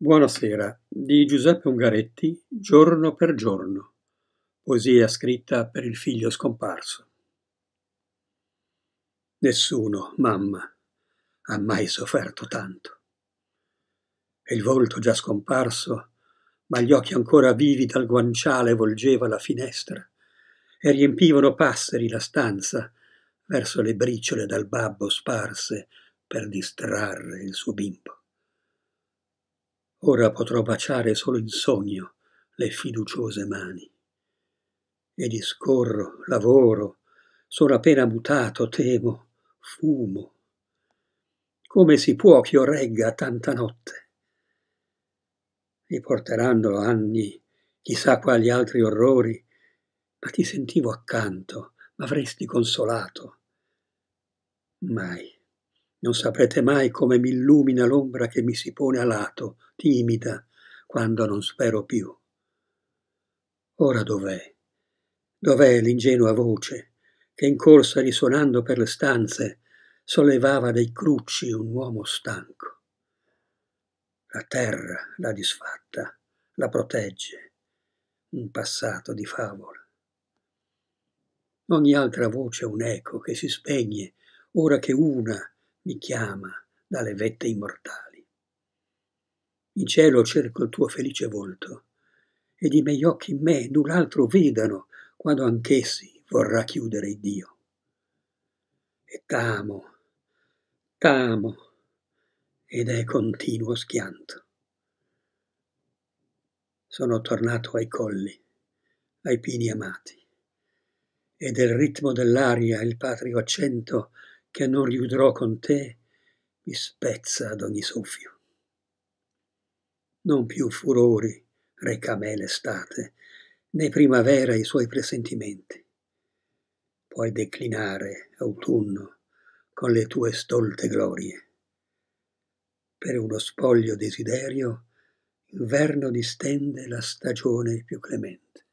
Buonasera di Giuseppe Ungaretti, Giorno per giorno. Poesia scritta per il figlio scomparso. Nessuno, mamma, ha mai sofferto tanto. E il volto già scomparso, ma gli occhi ancora vivi dal guanciale volgeva la finestra e riempivano passeri la stanza verso le briciole dal babbo sparse per distrarre il suo bimbo ora potrò baciare solo in sogno le fiduciose mani. E discorro, lavoro, sono appena mutato, temo, fumo. Come si può ch'io regga tanta notte? Mi porteranno anni, chissà quali altri orrori, ma ti sentivo accanto, m'avresti consolato. Mai. Non saprete mai come mi illumina l'ombra che mi si pone a lato, timida, quando non spero più. Ora dov'è? Dov'è l'ingenua voce che in corsa risuonando per le stanze sollevava dai crucci un uomo stanco? La terra l'ha disfatta, la protegge, un passato di favola. Ogni altra voce è un eco che si spegne ora che una mi chiama dalle vette immortali. In cielo cerco il tuo felice volto, ed i miei occhi in me null'altro vedano quando anch'essi vorrà chiudere il Dio. E t'amo, t'amo, ed è continuo schianto. Sono tornato ai colli, ai pini amati, e del ritmo dell'aria il patrio accento che non riudrò con te, mi spezza ad ogni soffio. Non più furori reca me l'estate, né primavera i suoi presentimenti. Puoi declinare, autunno, con le tue stolte glorie. Per uno spoglio desiderio, inverno distende la stagione più clemente.